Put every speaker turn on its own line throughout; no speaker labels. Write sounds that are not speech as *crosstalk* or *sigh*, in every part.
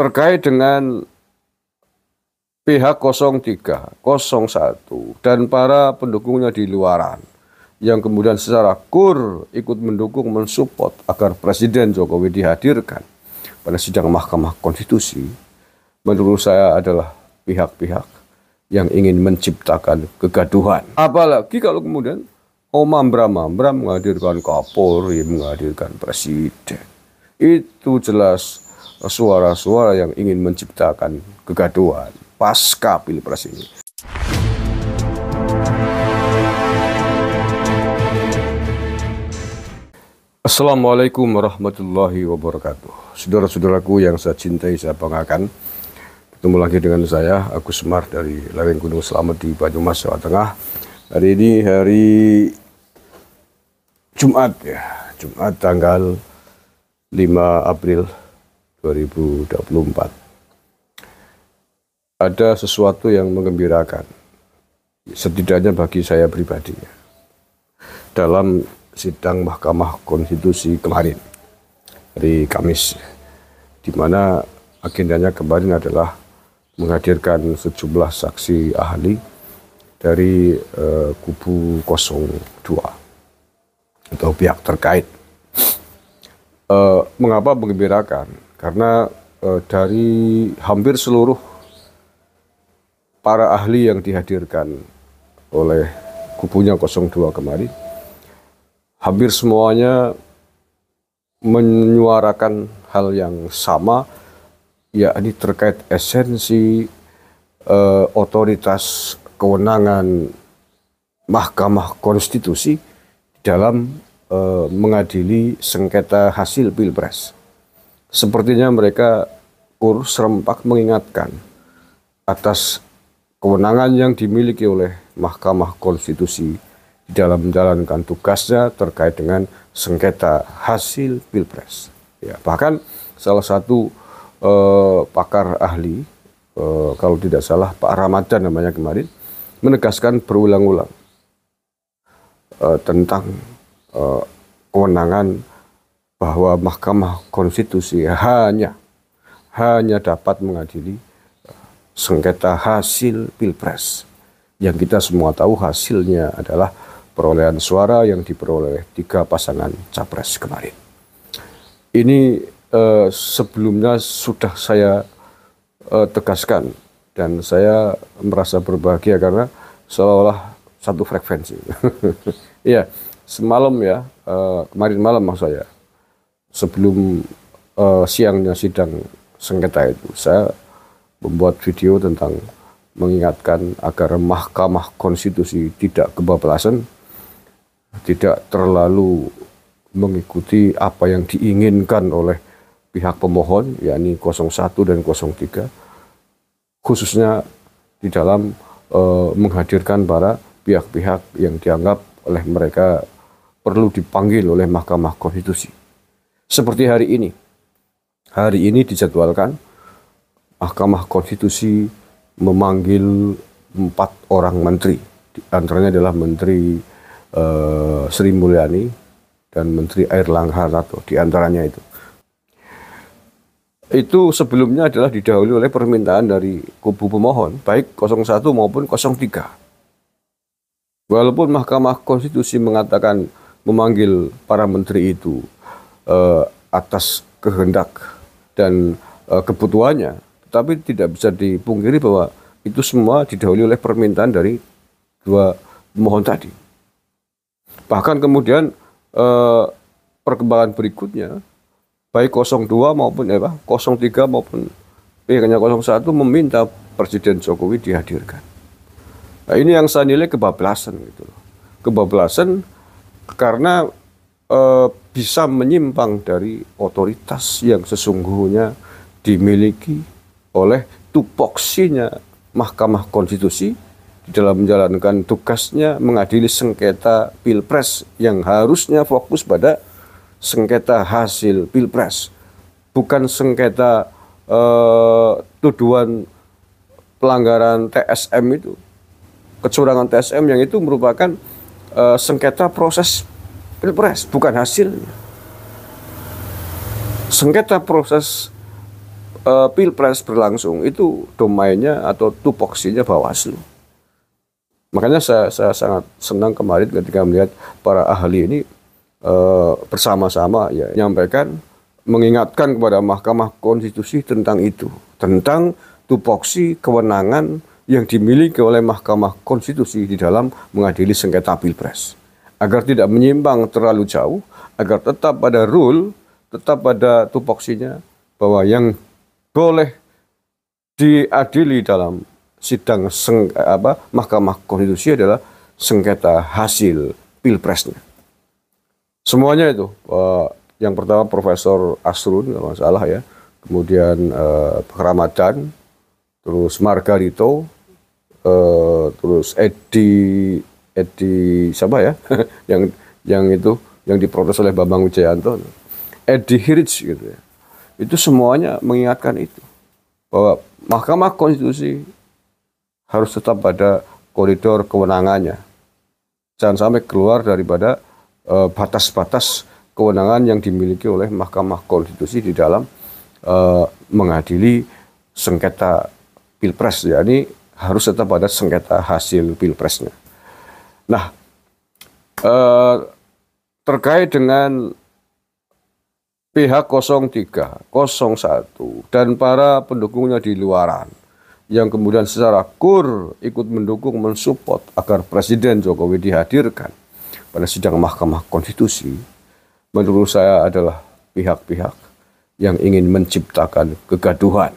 terkait dengan pihak 03, 01 dan para pendukungnya di luaran yang kemudian secara kur ikut mendukung mensupport agar Presiden Jokowi dihadirkan pada sidang Mahkamah Konstitusi menurut saya adalah pihak-pihak yang ingin menciptakan kegaduhan. Apalagi kalau kemudian Omam bram menghadirkan Kapolri, menghadirkan Presiden. Itu jelas suara-suara yang ingin menciptakan kegaduhan pasca pilpres ini. Assalamualaikum warahmatullahi wabarakatuh. Saudara-saudaraku yang saya cintai, saya banggakan. Bertemu lagi dengan saya, Agus Semar dari Lereng Gunung Selamat di Banyumas, Jawa Tengah. Hari ini hari Jumat ya, Jumat tanggal 5 April 2024. Ada sesuatu yang mengembirakan setidaknya bagi saya pribadi dalam sidang Mahkamah Konstitusi kemarin, hari Kamis, di mana agendanya kemarin adalah menghadirkan sejumlah saksi ahli dari eh, kubu 02 atau pihak terkait. Eh, mengapa mengembirakan karena uh, dari hampir seluruh para ahli yang dihadirkan oleh kubunya 02 kemarin, hampir semuanya menyuarakan hal yang sama, yakni terkait esensi uh, otoritas kewenangan Mahkamah Konstitusi dalam uh, mengadili sengketa hasil pilpres. Sepertinya mereka kur serempak mengingatkan atas kewenangan yang dimiliki oleh Mahkamah Konstitusi dalam menjalankan tugasnya terkait dengan sengketa hasil pilpres. Ya, bahkan salah satu eh, pakar ahli, eh, kalau tidak salah Pak Ramadhan namanya kemarin, menegaskan berulang-ulang eh, tentang eh, kewenangan bahwa Mahkamah Konstitusi hanya hanya dapat mengadili eh, sengketa hasil pilpres yang kita semua tahu hasilnya adalah perolehan suara yang diperoleh tiga pasangan capres kemarin. Ini eh, sebelumnya sudah saya eh, tegaskan dan saya merasa berbahagia karena seolah olah satu frekuensi. *laughs* Iya, semalam ya, eh, kemarin malam maksud saya sebelum uh, siangnya sidang sengketa itu saya membuat video tentang mengingatkan agar Mahkamah Konstitusi tidak kebablasan, tidak terlalu mengikuti apa yang diinginkan oleh pihak pemohon, yakni 01 dan 03, khususnya di dalam e, menghadirkan para pihak-pihak yang dianggap oleh mereka perlu dipanggil oleh Mahkamah Konstitusi seperti hari ini. Hari ini dijadwalkan Mahkamah Konstitusi memanggil empat orang menteri. Di antaranya adalah Menteri uh, Sri Mulyani dan Menteri Airlangga atau Di antaranya itu. Itu sebelumnya adalah didahului oleh permintaan dari kubu pemohon, baik 01 maupun 03. Walaupun Mahkamah Konstitusi mengatakan memanggil para menteri itu uh, atas kehendak dan uh, kebutuhannya. Tapi tidak bisa dipungkiri bahwa itu semua didahului oleh permintaan dari dua mohon tadi. Bahkan kemudian eh, perkembangan berikutnya baik 02 maupun eh, apa 03 maupun pihaknya eh, 01 meminta Presiden Jokowi dihadirkan. Nah, ini yang saya nilai kebablasan gitu Kebablasan karena eh, bisa menyimpang dari otoritas yang sesungguhnya dimiliki oleh tupoksinya Mahkamah Konstitusi dalam menjalankan tugasnya mengadili sengketa pilpres yang harusnya fokus pada sengketa hasil pilpres bukan sengketa eh, tuduhan pelanggaran TSM itu kecurangan TSM yang itu merupakan eh, sengketa proses pilpres, bukan hasilnya. Sengketa proses uh, pilpres berlangsung itu domainnya atau tupoksinya Bawaslu. Makanya saya, saya sangat senang kemarin ketika melihat para ahli ini uh, bersama-sama ya menyampaikan mengingatkan kepada Mahkamah Konstitusi tentang itu, tentang tupoksi kewenangan yang dimiliki oleh Mahkamah Konstitusi di dalam mengadili sengketa pilpres agar tidak menyimpang terlalu jauh, agar tetap pada rule, tetap pada tupoksinya bahwa yang boleh diadili dalam sidang seng, apa, Mahkamah Konstitusi adalah sengketa hasil pilpresnya. Semuanya itu, eh, yang pertama Profesor Asrun kalau salah ya, kemudian uh, eh, Ramadan, terus Margarito, eh, terus Edi Edi eh, siapa ya *laughs* yang yang itu yang diprotes oleh Bambang Wijayanto Edi eh, Hirsch gitu ya itu semuanya mengingatkan itu bahwa Mahkamah Konstitusi harus tetap pada koridor kewenangannya jangan sampai keluar daripada eh, batas-batas uh, kewenangan yang dimiliki oleh Mahkamah Konstitusi di dalam uh, mengadili sengketa pilpres ya ini harus tetap pada sengketa hasil pilpresnya Nah, eh, terkait dengan pihak 03, 01 dan para pendukungnya di luaran yang kemudian secara kur ikut mendukung mensupport agar Presiden Jokowi dihadirkan pada sidang Mahkamah Konstitusi menurut saya adalah pihak-pihak yang ingin menciptakan kegaduhan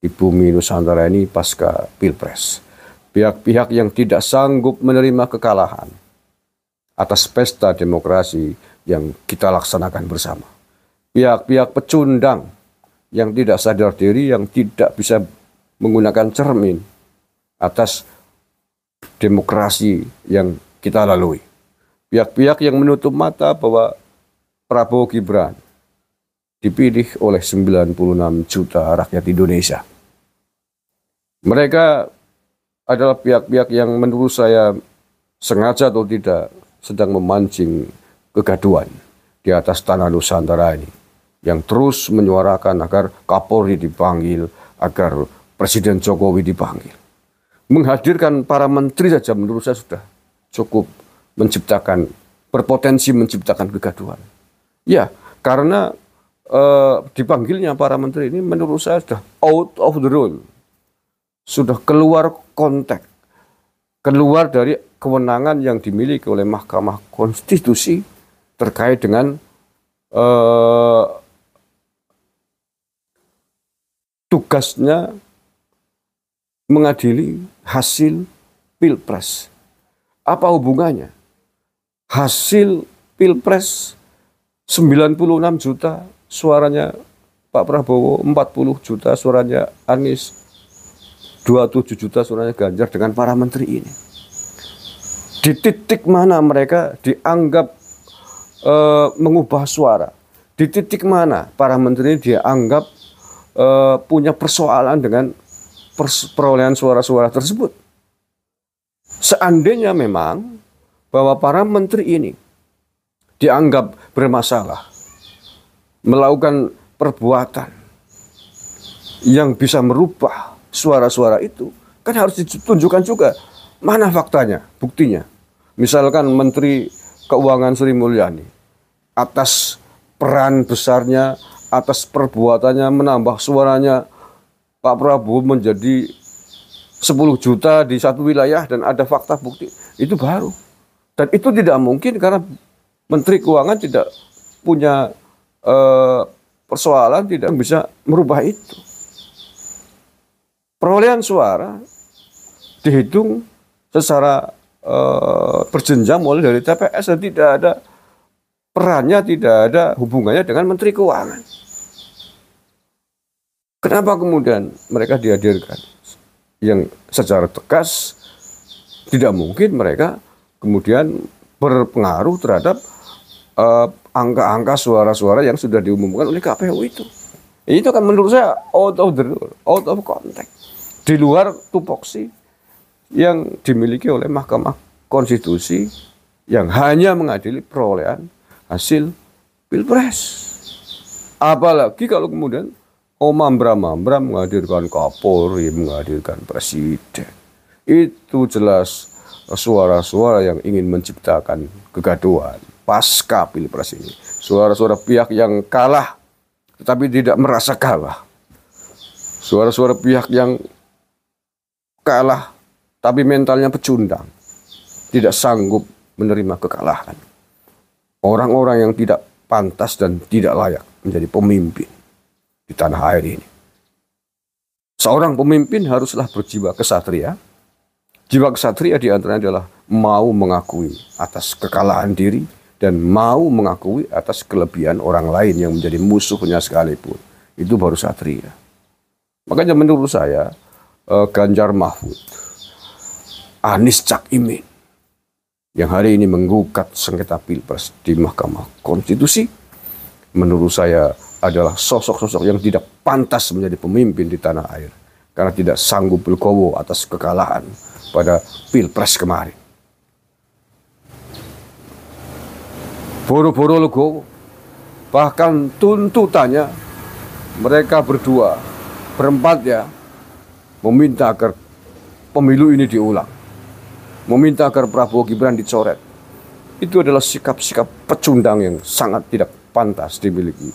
di bumi Nusantara ini pasca Pilpres pihak-pihak yang tidak sanggup menerima kekalahan atas pesta demokrasi yang kita laksanakan bersama. Pihak-pihak pecundang yang tidak sadar diri, yang tidak bisa menggunakan cermin atas demokrasi yang kita lalui. Pihak-pihak yang menutup mata bahwa Prabowo Gibran dipilih oleh 96 juta rakyat Indonesia. Mereka adalah pihak-pihak yang menurut saya sengaja atau tidak sedang memancing kegaduan di atas tanah Nusantara ini yang terus menyuarakan agar Kapolri dipanggil, agar Presiden Jokowi dipanggil. Menghadirkan para menteri saja menurut saya sudah cukup menciptakan berpotensi menciptakan kegaduan Ya, karena eh, dipanggilnya para menteri ini menurut saya sudah out of the rule sudah keluar konteks, keluar dari kewenangan yang dimiliki oleh Mahkamah Konstitusi terkait dengan eh, tugasnya mengadili hasil pilpres. Apa hubungannya? Hasil pilpres 96 juta suaranya Pak Prabowo, 40 juta suaranya Anies, 27 juta suaranya Ganjar dengan para menteri ini. Di titik mana mereka dianggap e, mengubah suara? Di titik mana para menteri ini dianggap e, punya persoalan dengan perolehan suara-suara tersebut? Seandainya memang bahwa para menteri ini dianggap bermasalah, melakukan perbuatan yang bisa merubah suara-suara itu kan harus ditunjukkan juga mana faktanya, buktinya. Misalkan Menteri Keuangan Sri Mulyani atas peran besarnya, atas perbuatannya menambah suaranya Pak Prabowo menjadi 10 juta di satu wilayah dan ada fakta bukti itu baru. Dan itu tidak mungkin karena Menteri Keuangan tidak punya uh, persoalan tidak bisa merubah itu perolehan suara dihitung secara e, berjenjang mulai dari TPS dan tidak ada perannya, tidak ada hubungannya dengan Menteri Keuangan. Kenapa kemudian mereka dihadirkan? Yang secara tegas tidak mungkin mereka kemudian berpengaruh terhadap eh, angka-angka suara-suara yang sudah diumumkan oleh KPU itu. Itu kan menurut saya out of the out of context di luar tupoksi yang dimiliki oleh Mahkamah Konstitusi yang hanya mengadili perolehan hasil pilpres. Apalagi kalau kemudian omam Bram Bram menghadirkan Kapolri, menghadirkan Presiden. Itu jelas suara-suara yang ingin menciptakan kegaduhan pasca pilpres ini. Suara-suara pihak yang kalah tetapi tidak merasa kalah. Suara-suara pihak yang kalah tapi mentalnya pecundang. Tidak sanggup menerima kekalahan. Orang-orang yang tidak pantas dan tidak layak menjadi pemimpin di tanah air ini. Seorang pemimpin haruslah berjiwa kesatria. Jiwa kesatria di antaranya adalah mau mengakui atas kekalahan diri dan mau mengakui atas kelebihan orang lain yang menjadi musuhnya sekalipun. Itu baru satria. Makanya menurut saya, uh, Ganjar Mahfud, Anis Cak Imin, yang hari ini menggugat sengketa pilpres di Mahkamah Konstitusi, menurut saya adalah sosok-sosok yang tidak pantas menjadi pemimpin di tanah air karena tidak sanggup berkowo atas kekalahan pada pilpres kemarin. Boro-boro logo, bahkan tuntutannya mereka berdua berempat ya meminta agar pemilu ini diulang, meminta agar Prabowo Gibran dicoret. Itu adalah sikap-sikap pecundang yang sangat tidak pantas dimiliki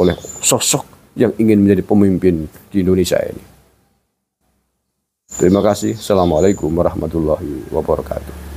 oleh sosok yang ingin menjadi pemimpin di Indonesia ini. Terima kasih. Assalamualaikum warahmatullahi wabarakatuh.